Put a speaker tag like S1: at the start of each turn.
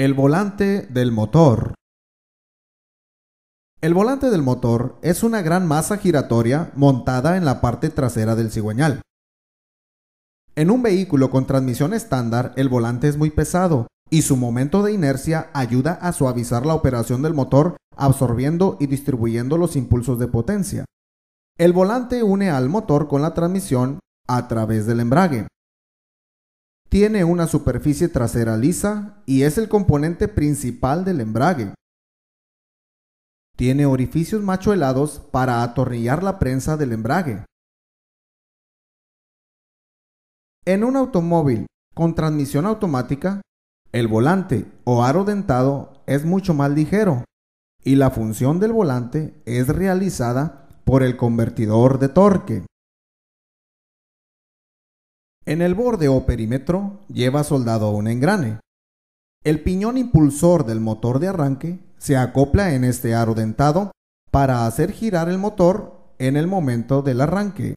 S1: El volante del motor. El volante del motor es una gran masa giratoria montada en la parte trasera del cigüeñal. En un vehículo con transmisión estándar, el volante es muy pesado y su momento de inercia ayuda a suavizar la operación del motor absorbiendo y distribuyendo los impulsos de potencia. El volante une al motor con la transmisión a través del embrague, tiene una superficie trasera lisa y es el componente principal del embrague. Tiene orificios machoelados para atornillar la prensa del embrague. En un automóvil con transmisión automática, el volante o aro dentado es mucho más ligero y la función del volante es realizada por el convertidor de torque. En el borde o perímetro lleva soldado un engrane. El piñón impulsor del motor de arranque se acopla en este aro dentado para hacer girar el motor en el momento del arranque.